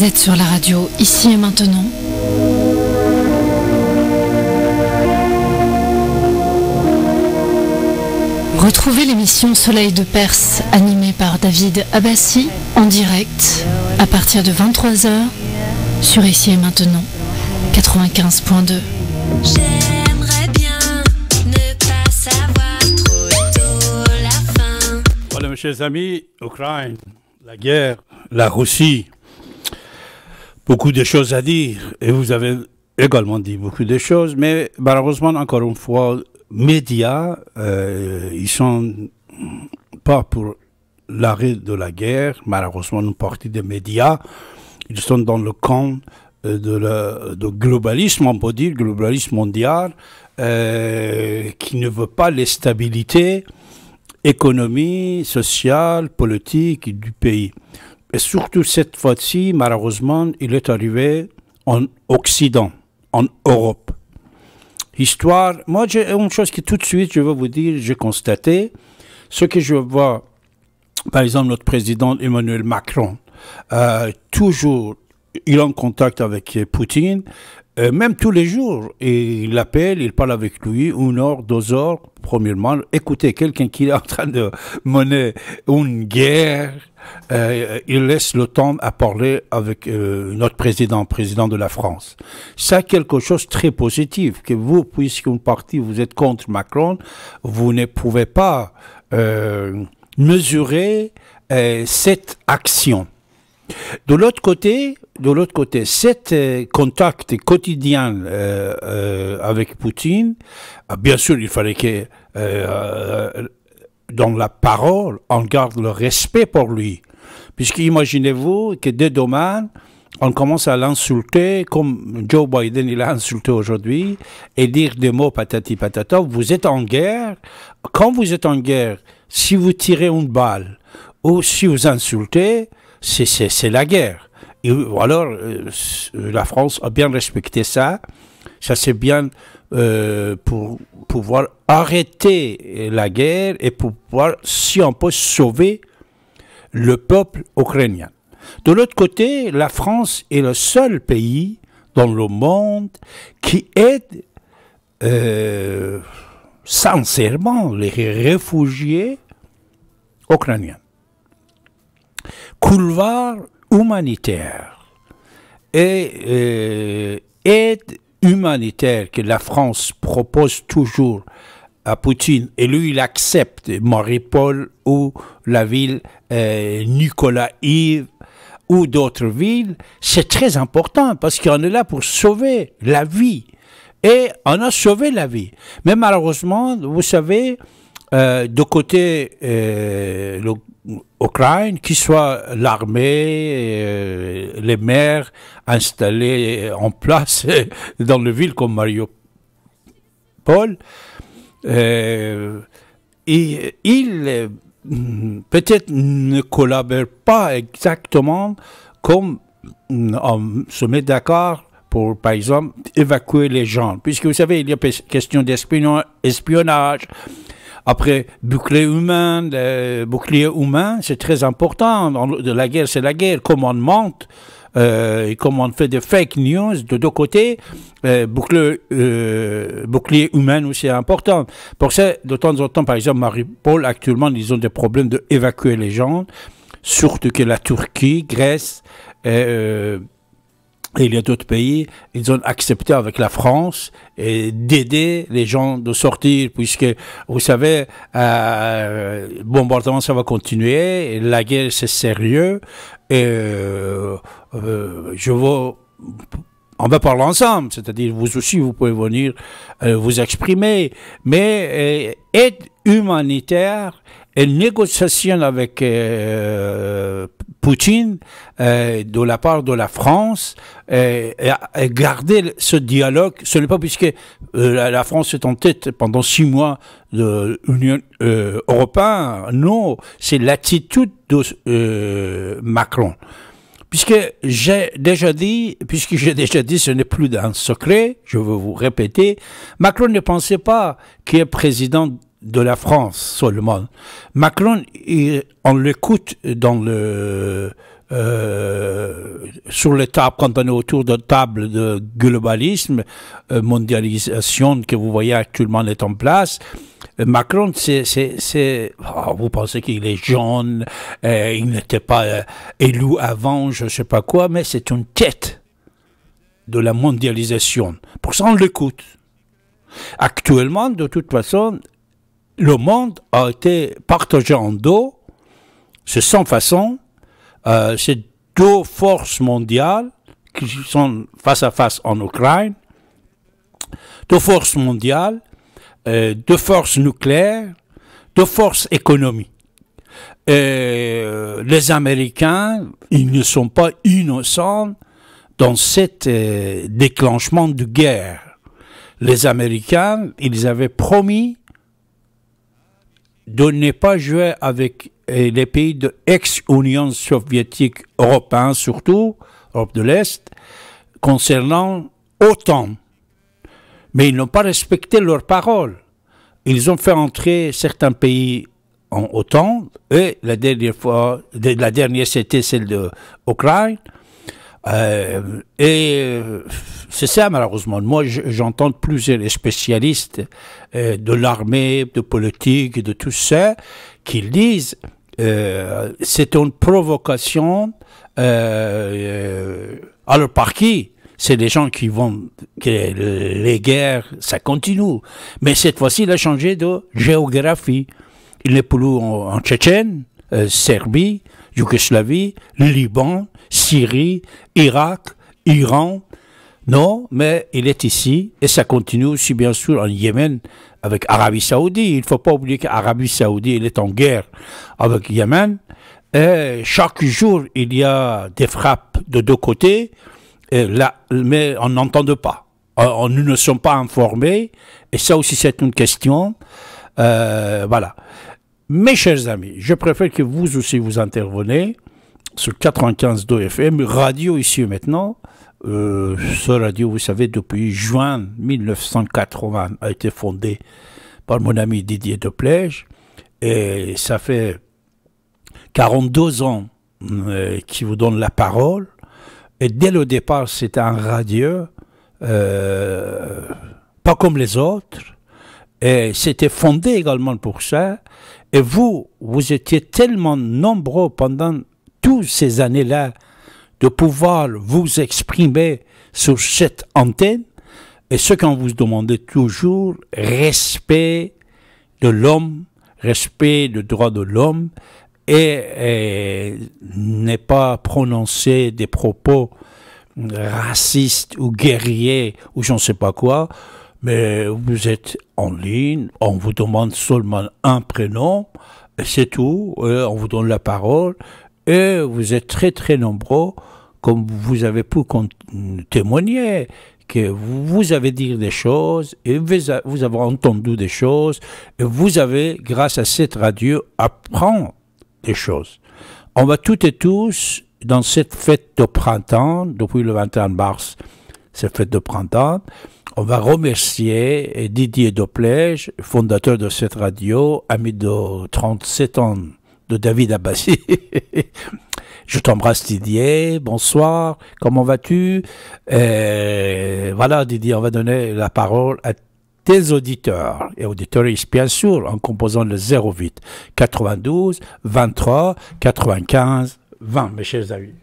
Vous êtes sur la radio ici et maintenant Retrouvez l'émission Soleil de Perse animée par David Abbassi en direct à partir de 23h sur Ici et Maintenant 95.2. Voilà, mes chers amis, Ukraine, la guerre, la Russie, beaucoup de choses à dire et vous avez également dit beaucoup de choses, mais malheureusement, encore une fois, médias, euh, ils sont pas pour l'arrêt de la guerre. Malheureusement, une partie des médias, ils sont dans le camp euh, de, la, globalisme, on peut dire, globalisme mondial, euh, qui ne veut pas les stabilités économiques, sociales, politiques du pays. Et surtout cette fois-ci, malheureusement, il est arrivé en Occident, en Europe. Histoire, moi j'ai une chose qui tout de suite, je vais vous dire, j'ai constaté, ce que je vois, par exemple, notre président Emmanuel Macron, euh, toujours il est en contact avec euh, Poutine euh, même tous les jours. Et il appelle, il parle avec lui, une heure, deux heures, premièrement. Écoutez, quelqu'un qui est en train de mener une guerre, euh, il laisse le temps à parler avec euh, notre président, président de la France. Ça, quelque chose de très positif, que vous, puisqu'une partie, vous êtes contre Macron, vous ne pouvez pas mesurer cette action. De l'autre côté, de l'autre côté, cet euh, contact quotidien euh, euh, avec Poutine, ah, bien sûr, il fallait que dans la parole, on garde le respect pour lui, puisque imaginez-vous que dès demain, on commence à l'insulter comme Joe Biden l'a insulté aujourd'hui et dire des mots patati patata. Vous êtes en guerre. Quand vous êtes en guerre, si vous tirez une balle ou si vous insultez, c'est la guerre. Et alors, euh, la France a bien respecté ça. Ça, c'est bien euh, pour pouvoir arrêter la guerre et pour pouvoir, si on peut, sauver le peuple ukrainien. De l'autre côté, la France est le seul pays dans le monde qui aide euh, sincèrement les réfugiés ukrainiens couloir humanitaire et euh, aide humanitaire que la France propose toujours à Poutine, et lui il accepte Mariupol ou la ville euh, Nicolas-Yves ou d'autres villes, c'est très important parce qu'on est là pour sauver la vie. Et on a sauvé la vie. Mais malheureusement, vous savez, euh, de côté euh, l'Ukraine, qui soit l'armée, euh, les maires installés en place dans les villes comme Mariupol, paul euh, ils peut-être ne collaborent pas exactement comme on se met d'accord pour, par exemple, évacuer les gens. Puisque vous savez, il y a question d'espionnage, espionnage, après, bouclier humain, bouclier humain, c'est très important. De la guerre, c'est la guerre. Comme on monte, euh, et comme on fait des fake news de deux côtés, euh, euh, bouclier, humain aussi est important. Pour ça, de temps en temps, par exemple, Marie-Paul, actuellement, ils ont des problèmes d'évacuer évacuer les gens, surtout que la Turquie, Grèce, et il y a d'autres pays, ils ont accepté avec la France et d'aider les gens de sortir, puisque vous savez, le euh, bombardement ça va continuer, et la guerre c'est sérieux, et euh, euh, je veux on va parler ensemble, c'est-à-dire vous aussi, vous pouvez venir vous exprimer, mais être aide humanitaire et négociation avec euh, Poutine euh, de la part de la France euh, et, garder ce dialogue. Ce n'est pas puisque euh, la, la, France est en tête pendant six mois de l'Union européenne. Non, c'est l'attitude de Macron. Puisque j'ai déjà dit, puisque j'ai déjà dit, ce n'est plus un secret, je veux vous répéter, Macron ne pensait pas qu'il est président de la France seulement. Macron, on l'écoute dans le euh, sur les tables, quand on est autour de table de globalisme, euh, mondialisation que vous voyez actuellement est en place, Macron, c'est, oh, vous pensez qu'il est jaune, euh, il n'était pas euh, élu avant, je ne sais pas quoi, mais c'est une tête de la mondialisation. Pour ça, on l'écoute. Actuellement, de toute façon, le monde a été partagé en deux, c'est sans façon, euh, C'est deux forces mondiales qui sont face à face en Ukraine, deux forces mondiales, euh, deux forces nucléaires, deux forces économiques. Et euh, les Américains, ils ne sont pas innocents dans cet déclenchement de guerre. Les Américains, ils avaient promis de ne pas jouer avec euh, les pays de lex union soviétique européen, surtout, Europe de l'Est, concernant l'OTAN. Mais ils n'ont pas respecté leurs paroles. Ils ont fait entrer certains pays en OTAN, et la dernière fois, la dernière c'était celle de l'Ukraine, euh, et euh, c'est ça malheureusement. Moi, j'entends plusieurs spécialistes euh, de l'armée, de politique, de tout ça, qui disent c'est une provocation. alors par qui C'est des gens qui vont que les guerres, ça continue. Mais cette fois-ci, il a changé de géographie. Il n'est plus en, en Tchétchène, Serbie le Liban, Syrie, Irak, Iran. Non, mais il est ici et ça continue aussi bien sûr en Yémen avec Arabie Saoudite. Il ne faut pas oublier qu'Arabie Saoudite elle est en guerre avec Yémen. Et chaque jour, il y a des frappes de deux côtés, là, mais on n'entend pas. nous ne sommes pas informés, et ça aussi c'est une question. Euh, voilà. Mes chers amis, je préfère que vous aussi vous interveniez sur 95.2 FM, radio ici maintenant. Euh, ce radio, vous savez, depuis juin 1980 a été fondé par mon ami Didier Deplège. Et ça fait 42 ans euh, qu'il vous donne la parole. Et dès le départ, c'était un radio, euh, pas comme les autres. Et c'était fondé également pour ça. Et vous, vous étiez tellement nombreux pendant toutes ces années-là de pouvoir vous exprimer sur cette antenne. Et ce qu'on vous demandait toujours, respect de l'homme, respect du droit de l'homme, et, n'est pas prononcer des propos racistes ou guerriers ou je ne sais pas quoi mais vous êtes en ligne, on vous demande seulement un prénom, c'est tout, on vous donne la parole, et vous êtes très très nombreux, comme vous avez pu témoigner, que vous avez dit des choses, et vous avez entendu des choses, et vous avez, grâce à cette radio, appris des choses. On va toutes et tous, dans cette fête de printemps, depuis le 21 mars, cette fête de printemps, on va remercier euh, Didier Doplège, fondateur de cette radio, ami de 37 ans de David Abbassi. Je t'embrasse Didier, bonsoir, comment vas-tu euh, Voilà Didier, on va donner la parole à tes auditeurs et auditoristes, bien sûr, en composant le 08 92 23 95 20, mes chers amis.